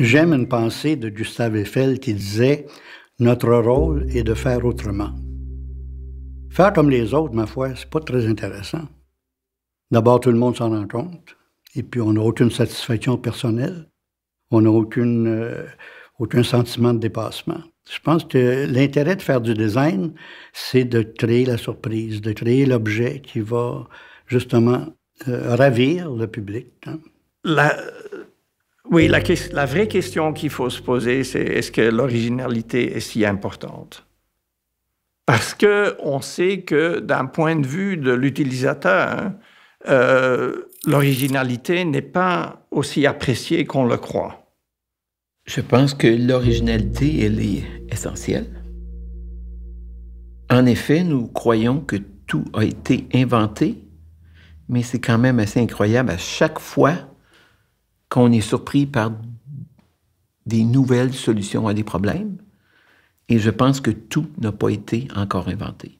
J'aime une pensée de Gustave Eiffel qui disait Notre rôle est de faire autrement. Faire comme les autres, ma foi, c'est pas très intéressant. D'abord, tout le monde s'en rend compte, et puis on n'a aucune satisfaction personnelle, on n'a aucune, euh, aucun sentiment de dépassement. Je pense que l'intérêt de faire du design, c'est de créer la surprise, de créer l'objet qui va justement euh, ravir le public. Hein. Oui, la, vraie question qu'il faut se poser, c'est est-ce que l'originalité est si importante Parce que on sait que d'un point de vue de l'utilisateur, hein, euh, l'originalité n'est pas aussi appréciée qu'on le croit. Je pense que l'originalité, elle est essentielle. En effet, nous croyons que tout a été inventé, mais c'est quand même assez incroyable. À chaque fois qu'on est surpris par des nouvelles solutions à des problèmes. Et je pense que tout n'a pas été encore inventé.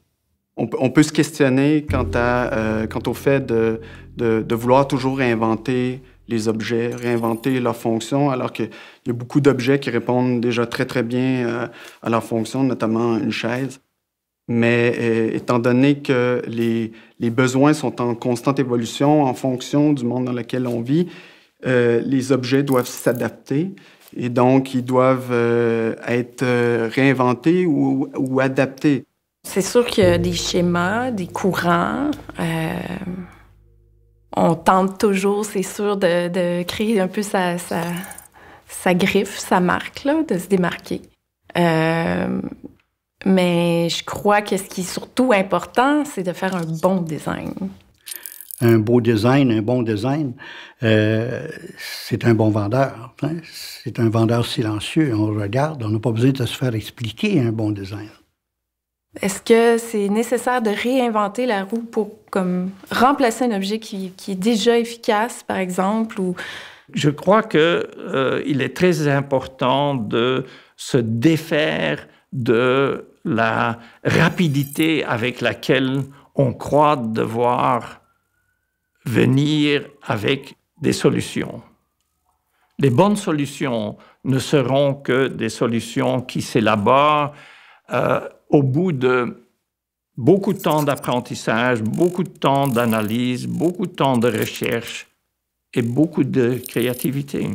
On, peut se questionner quant, euh, au fait de, vouloir toujours réinventer les objets, réinventer leurs fonction, alors qu'il y a beaucoup d'objets qui répondent déjà très, très bien euh, à leur fonction, notamment une chaise. Mais euh, étant donné que les besoins sont en constante évolution en fonction du monde dans lequel on vit, euh, les objets doivent s'adapter et donc ils doivent euh, être euh, réinventés ou, adaptés. C'est sûr qu'il y a des schémas, des courants. on tente toujours, c'est sûr, de, créer un peu sa, griffe, sa marque, de se démarquer. Mais je crois que ce qui est surtout important, c'est de faire un bon design un beau design, un bon design, euh, c'est un bon vendeur. Hein. C'est un vendeur silencieux. On regarde, on n'a pas besoin de se faire expliquer un bon design. Est-ce que c'est nécessaire de réinventer la roue pour comme, remplacer un objet qui, qui est déjà efficace, par exemple? Ou... Je crois qu'il euh, est très important de se défaire de la rapidité avec laquelle on croit devoir venir avec des solutions. Les bonnes solutions ne seront que des solutions qui s'élaborent euh, au bout de beaucoup de temps d'apprentissage, beaucoup de temps d'analyse, beaucoup de temps de recherche et beaucoup de créativité.